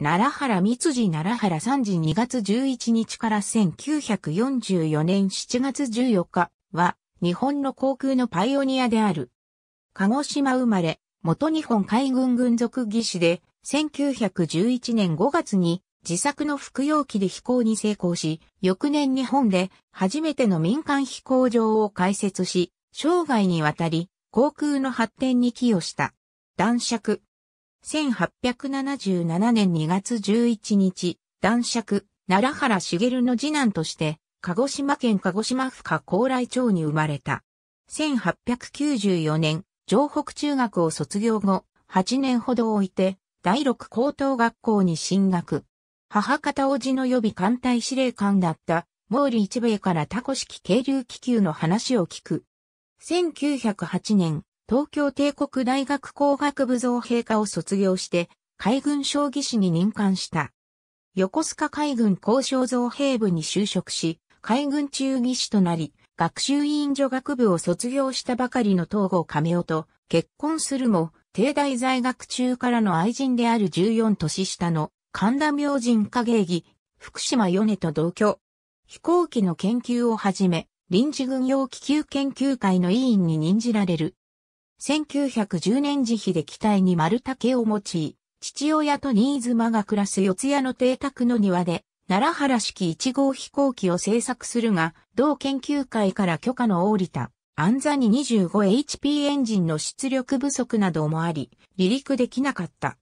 奈良原三次奈良原三次2月11日から1944年7月14日は日本の航空のパイオニアである。鹿児島生まれ、元日本海軍軍属技師で1911年5月に自作の服用機で飛行に成功し、翌年日本で初めての民間飛行場を開設し、生涯にわたり航空の発展に寄与した。男爵、1877年2月11日、男爵、奈良原茂の次男として、鹿児島県鹿児島府下高麗町に生まれた。1894年、城北中学を卒業後、8年ほど置いて、第六高等学校に進学。母方叔父の予備艦隊司令官だった、毛利一兵衛からタコ式軽流気球の話を聞く。1908年、東京帝国大学工学部造兵科を卒業して、海軍将棋士に任官した。横須賀海軍交渉造兵部に就職し、海軍中技士となり、学習委員女学部を卒業したばかりの東郷亀尾と結婚するも、帝大在学中からの愛人である14年下の神田明神影義、福島米と同居。飛行機の研究をはじめ、臨時軍用気球研究会の委員に任じられる1910年時比で機体に丸竹を用い、父親と新妻が暮らす四谷の邸宅の庭で、奈良原式1号飛行機を製作するが、同研究会から許可の降りた、安座に 25HP エンジンの出力不足などもあり、離陸できなかった。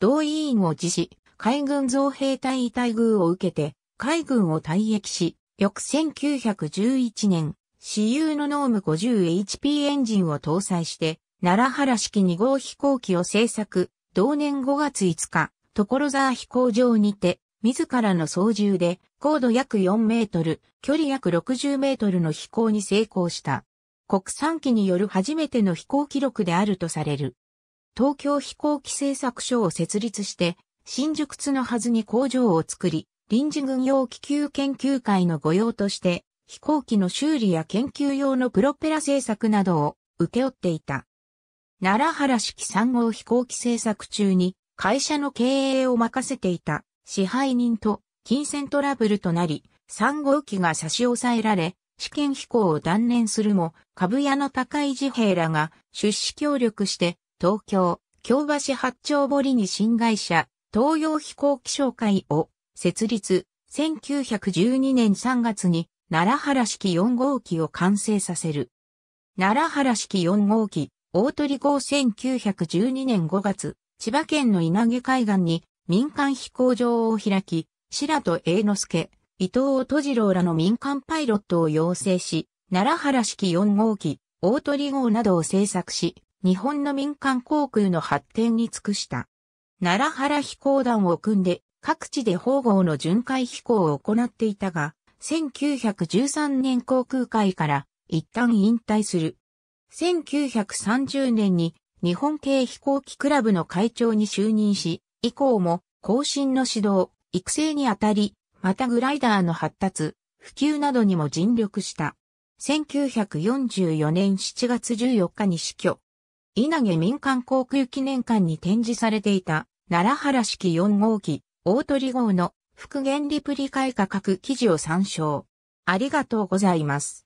同委員を辞し、海軍造兵隊位待遇を受けて、海軍を退役し、翌1911年、私有のノーム 50HP エンジンを搭載して、奈良原式2号飛行機を製作、同年5月5日、所沢飛行場にて、自らの操縦で、高度約4メートル、距離約60メートルの飛行に成功した。国産機による初めての飛行記録であるとされる。東京飛行機製作所を設立して、新宿津のはずに工場を作り、臨時軍用気球研究会の御用として、飛行機の修理や研究用のプロペラ製作などを請け負っていた。奈良原式3号飛行機製作中に会社の経営を任せていた支配人と金銭トラブルとなり、3号機が差し押さえられ、試験飛行を断念するも、株屋の高井治平らが出資協力して、東京、京橋八丁堀に新会社、東洋飛行機商会を設立、1912年3月に奈良原式4号機を完成させる。奈良原式4号機、大鳥号1912年5月、千葉県の稲毛海岸に民間飛行場を開き、白戸栄之助、伊藤音次郎らの民間パイロットを養成し、奈良原式4号機、大鳥号などを製作し、日本の民間航空の発展に尽くした。奈良原飛行団を組んで、各地で方号の巡回飛行を行っていたが、1913年航空界から一旦引退する。1930年に日本系飛行機クラブの会長に就任し、以降も後進の指導、育成にあたり、またグライダーの発達、普及などにも尽力した。1944年7月14日に死去。稲毛民間航空記念館に展示されていた、奈良原式4号機、大鳥号の復元リプリ解価格記事を参照。ありがとうございます。